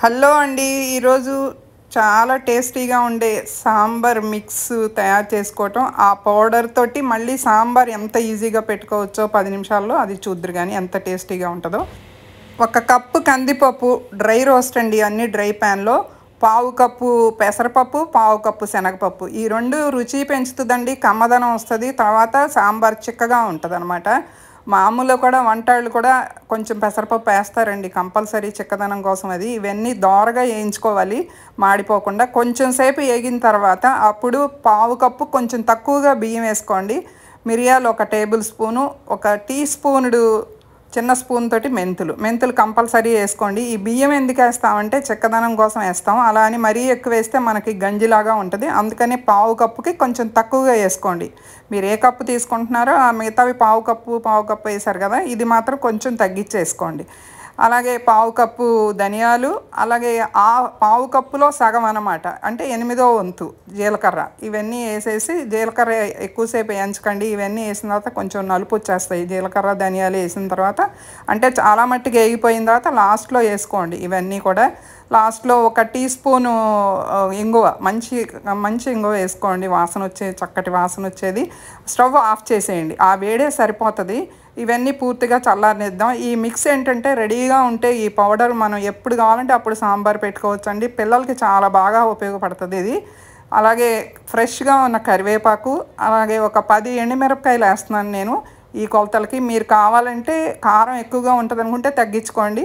hello అండి ఈరోజు చాలా టేస్టీగా ఉండే సాంబార్ మిక్స్ తయారు చేసుకోవటం ఆ పౌడర్ తోటి మళ్ళీ సాంబార్ ఎంత ఈజీగా పెట్టుకోవచ్చో పది నిమిషాల్లో అది చూద్దరు కానీ ఎంత టేస్టీగా ఉంటుందో ఒక కప్పు కందిపప్పు డ్రై రోస్ట్ అండి అన్ని డ్రై ప్యాన్లో పావు కప్పు పెసరపప్పు పావు కప్పు శనగపప్పు ఈ రెండు రుచి పెంచుతుందండి కమ్మదనం వస్తుంది తర్వాత సాంబార్ చిక్కగా ఉంటుంది మామూలుగా కూడా వంటాళ్ళు కూడా కొంచెం పెసరపప్పు వేస్తారండి కంపల్సరీ చిక్కదనం కోసం అది ఇవన్నీ దోరగా వేయించుకోవాలి మాడిపోకుండా కొంచెం సేపు వేగిన తర్వాత అప్పుడు పావు కప్పు కొంచెం తక్కువగా బియ్యం వేసుకోండి మిరియాలు ఒక టేబుల్ స్పూను ఒక టీ స్పూనుడు చిన్న స్పూన్ తోటి మెంతులు మెంతులు కంపల్సరీ వేసుకోండి ఈ బియ్యం ఎందుకు వేస్తామంటే చెక్కదనం కోసం వేస్తాం అలా అని మరీ ఎక్కువ వేస్తే మనకి గంజిలాగా ఉంటుంది అందుకని పావు కప్పుకి కొంచెం తక్కువగా వేసుకోండి మీరు ఏ కప్పు తీసుకుంటున్నారో ఆ మిగతావి పావు కప్పు పావు కప్పు వేసారు కదా ఇది మాత్రం కొంచెం తగ్గించేసుకోండి అలాగే పావు కప్పు ధనియాలు అలాగే ఆ పావు కప్పులో సగం అనమాట అంటే ఎనిమిదో వంతు జీలకర్ర ఇవన్నీ వేసేసి జీలకర్ర ఎక్కువసేపు వేయించకండి ఇవన్నీ వేసిన తర్వాత కొంచెం నలుపు వచ్చేస్తాయి జీలకర్ర ధనియాలు వేసిన తర్వాత అంటే చాలా మట్టికి వేగిపోయిన తర్వాత లాస్ట్లో వేసుకోండి ఇవన్నీ కూడా లాస్ట్లో ఒక టీ స్పూను ఇంగువ మంచి మంచి ఇంగువ వేసుకోండి వాసన వచ్చే చక్కటి వాసన వచ్చేది స్టవ్ ఆఫ్ చేసేయండి ఆ వేడే సరిపోతుంది ఇవన్నీ పూర్తిగా చల్లారనిద్దాం ఈ మిక్స్ ఏంటంటే రెడీగా ఉంటే ఈ పౌడర్ మనం ఎప్పుడు కావాలంటే అప్పుడు సాంబార్ పెట్టుకోవచ్చు అండి పిల్లలకి చాలా బాగా ఉపయోగపడుతుంది ఇది అలాగే ఫ్రెష్గా ఉన్న కరివేపాకు అలాగే ఒక పది ఎండుమిరపకాయలు వేస్తున్నాను నేను ఈ కొలతలకి మీరు కావాలంటే కారం ఎక్కువగా ఉంటుంది అనుకుంటే తగ్గించుకోండి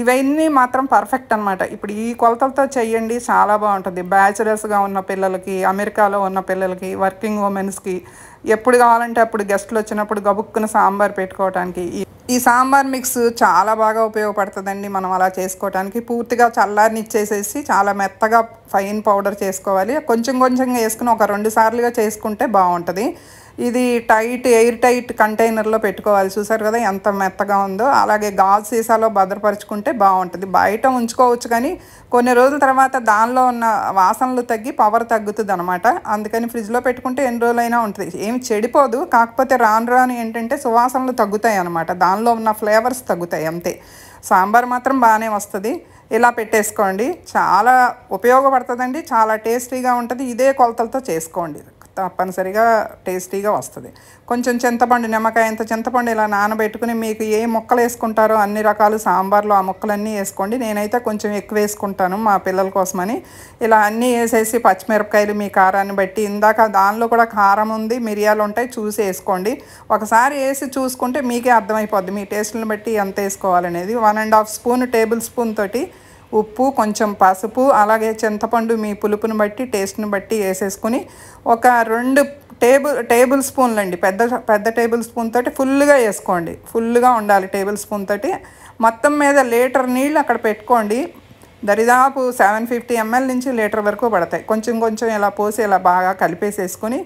ఇవన్నీ మాత్రం పర్ఫెక్ట్ అనమాట ఇప్పుడు ఈ కొలతలతో చేయండి చాలా బాగుంటుంది బ్యాచులర్స్గా ఉన్న పిల్లలకి అమెరికాలో ఉన్న పిల్లలకి వర్కింగ్ ఉమెన్స్కి ఎప్పుడు కావాలంటే అప్పుడు గెస్ట్లు వచ్చినప్పుడు గబుక్కున సాంబార్ పెట్టుకోవడానికి ఈ సాంబార్ మిక్స్ చాలా బాగా ఉపయోగపడుతుందండి మనం అలా చేసుకోవడానికి పూర్తిగా చల్లారినిచ్చేసేసి చాలా మెత్తగా ఫైన్ పౌడర్ చేసుకోవాలి కొంచెం కొంచెంగా వేసుకుని ఒక రెండు సార్లుగా చేసుకుంటే బాగుంటుంది ఇది టైట్ ఎయిర్ టైట్ కంటైనర్లో పెట్టుకోవాలి చూసారు కదా ఎంత మెత్తగా ఉందో అలాగే గాజు సీసాలో భద్రపరుచుకుంటే బాగుంటుంది బయట ఉంచుకోవచ్చు కానీ కొన్ని రోజుల తర్వాత దానిలో ఉన్న వాసనలు తగ్గి పవర్ తగ్గుతుంది అనమాట అందుకని ఫ్రిడ్జ్లో పెట్టుకుంటే ఎన్ని రోజులైనా ఉంటుంది ఏమి చెడిపోదు కాకపోతే రాను రాను ఏంటంటే సువాసనలు తగ్గుతాయి అనమాట దానిలో ఉన్న ఫ్లేవర్స్ తగ్గుతాయి అంతే సాంబార్ మాత్రం బాగానే వస్తుంది ఇలా పెట్టేసుకోండి చాలా ఉపయోగపడుతుందండి చాలా టేస్టీగా ఉంటుంది ఇదే కొలతలతో చేసుకోండి తప్పనిసరిగా టేస్టీగా వస్తుంది కొంచెం చింతపండు నిమ్మకాయ ఎంత చింతపండు ఇలా నానబెట్టుకుని మీకు ఏ మొక్కలు వేసుకుంటారో అన్ని రకాలు సాంబార్లో ఆ మొక్కలన్నీ వేసుకోండి నేనైతే కొంచెం ఎక్కువ వేసుకుంటాను మా పిల్లల కోసమని ఇలా అన్నీ వేసేసి పచ్చిమిరపకాయలు మీ కారాన్ని బట్టి ఇందాక దానిలో కూడా కారం ఉంది మిరియాలు ఉంటాయి చూసి వేసుకోండి ఒకసారి వేసి చూసుకుంటే మీకే అర్థమైపోద్ది మీ టేస్ట్ని బట్టి ఎంత వేసుకోవాలనేది one and half spoon tablespoon తోటి ఉప్పు కొంచెం పసుపు అలాగే చింతపండు మీ పులుపుని బట్టి టేస్ట్ని బట్టి వేసేసుకుని ఒక రెండు టేబుల్ టేబుల్ స్పూన్లు అండి పెద్ద పెద్ద టేబుల్ స్పూన్ తోటి ఫుల్గా వేసుకోండి ఫుల్గా ఉండాలి టేబుల్ స్పూన్ తోటి మొత్తం మీద లీటర్ నీళ్ళు అక్కడ పెట్టుకోండి దరిదాపు సెవెన్ ఫిఫ్టీ ఎంఎల్ నుంచి లీటర్ వరకు పడతాయి కొంచెం కొంచెం ఇలా పోసి ఇలా బాగా కలిపేసేసుకొని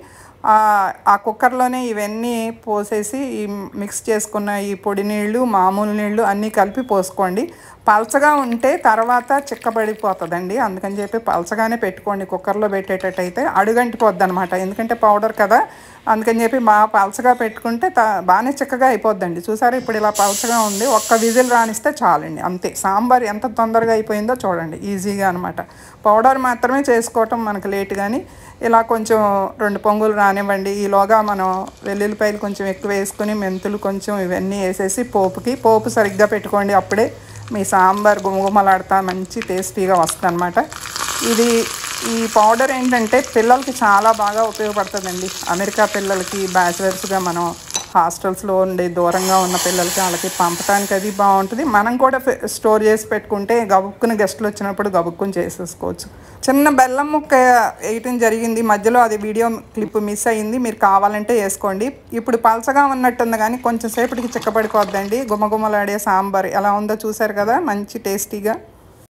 ఆ కుక్కర్లోనే ఇవన్నీ పోసేసి ఈ మిక్స్ చేసుకున్న ఈ పొడి నీళ్ళు మామూలు నీళ్ళు అన్నీ కలిపి పోసుకోండి పలచగా ఉంటే తర్వాత చిక్కబడిపోతుందండి అందుకని చెప్పి పలచగానే పెట్టుకోండి కుక్కర్లో పెట్టేటట్టయితే అడుగంటిపోద్ది అనమాట ఎందుకంటే పౌడర్ కదా అందుకని చెప్పి మా పలచగా పెట్టుకుంటే బాగానే చిక్కగా అయిపోద్దండి చూసారు ఇప్పుడు ఇలా పలచగా ఉంది ఒక్క విజిల్ రానిస్తే చాలండి అంతే సాంబార్ ఎంత తొందరగా అయిపోయిందో చూడండి ఈజీగా అనమాట పౌడర్ మాత్రమే చేసుకోవటం మనకు లేట్ కానీ ఇలా కొంచెం రెండు పొంగులు రా కానివ్వండి ఈలోగా మనం వెల్లుల్లిపాయలు కొంచెం ఎక్కువ వేసుకుని మెంతులు కొంచెం ఇవన్నీ వేసేసి పోపుకి పోపు సరిగ్గా పెట్టుకోండి అప్పుడే మీ సాంబార్ గుమగుమలాడతా మంచి టేస్టీగా వస్తుందన్నమాట ఇది ఈ పౌడర్ ఏంటంటే పిల్లలకి చాలా బాగా ఉపయోగపడుతుందండి అమెరికా పిల్లలకి బ్యాచిలర్స్గా మనం హాస్టల్స్లో ఉండే దూరంగా ఉన్న పిల్లలకి వాళ్ళకి పంపడానికి అది బాగుంటుంది మనం కూడా స్టోర్ చేసి పెట్టుకుంటే గబుక్కుని గెస్ట్లు వచ్చినప్పుడు గబుక్కుని చేసేసుకోవచ్చు చిన్న బెల్లం ముక్క వేయటం జరిగింది మధ్యలో అది వీడియో క్లిప్ మిస్ అయ్యింది మీరు కావాలంటే వేసుకోండి ఇప్పుడు పలసగా ఉన్నట్టుంది కానీ కొంచెం సేపటికి చిక్కపడిపోద్దండి గుమగుమలాడే సాంబార్ ఎలా ఉందో చూసారు కదా మంచి టేస్టీగా